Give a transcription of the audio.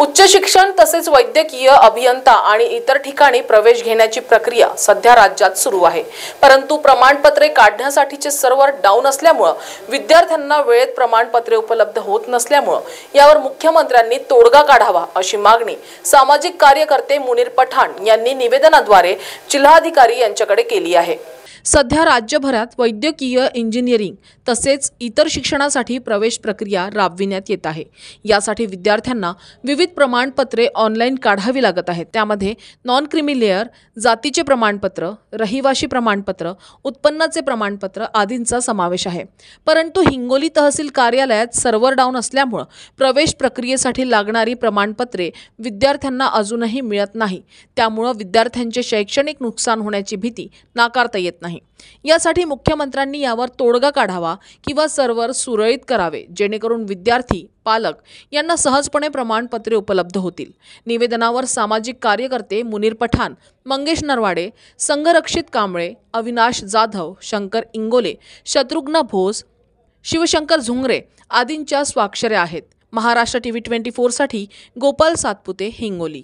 उच्च शिक्षण तसेच वैद्यकीय अभियंता आणि इतर ठिकाणी प्रवेश घेण्याची प्रक्रिया सध्या राज्यात सुरू आहे परंतु प्रमाणपत्रे काढण्यासाठीचे सर्व्हर डाऊन असल्यामुळं विद्यार्थ्यांना वेळेत प्रमाणपत्रे उपलब्ध होत नसल्यामुळं यावर मुख्यमंत्र्यांनी तोडगा काढावा अशी मागणी सामाजिक कार्यकर्ते मुनीर पठाण यांनी निवेदनाद्वारे जिल्हाधिकारी यांच्याकडे केली आहे सध्या राज्यभरात वैद्यकीय इंजिनिअरिंग तसेच इतर शिक्षणासाठी प्रवेश प्रक्रिया राबविण्यात येत आहे यासाठी विद्यार्थ्यांना विविध प्रमाणपत्रे ऑनलाईन काढावी लागत आहेत त्यामध्ये नॉन क्रिमिलेअर जातीचे प्रमाणपत्र रहिवाशी प्रमाणपत्र उत्पन्नाचे प्रमाणपत्र आदींचा समावेश आहे परंतु हिंगोली तहसील कार्यालयात सर्व्हर डाऊन असल्यामुळं प्रवेश प्रक्रियेसाठी लागणारी प्रमाणपत्रे विद्यार्थ्यांना अजूनही मिळत नाही त्यामुळं विद्यार्थ्यांचे शैक्षणिक नुकसान होण्याची भीती नाकारता येत नाही नाही यासाठी मुख्यमंत्र्यांनी यावर तोडगा काढावा किंवा सर्व्हर सुरळीत करावे जेणेकरून विद्यार्थी पालक यांना सहजपणे प्रमाणपत्रे उपलब्ध होतील निवेदनावर सामाजिक कार्यकर्ते मुनीर पठाण मंगेश नरवाडे संघरक्षित कांबळे अविनाश जाधव शंकर इंगोले शत्रुघ्न भोस शिवशंकर झुंगरे आदींच्या स्वाक्षऱ्या आहेत महाराष्ट्र टी व्ही ट्वेंटी फोरसाठी गोपाल सातपुते हिंगोली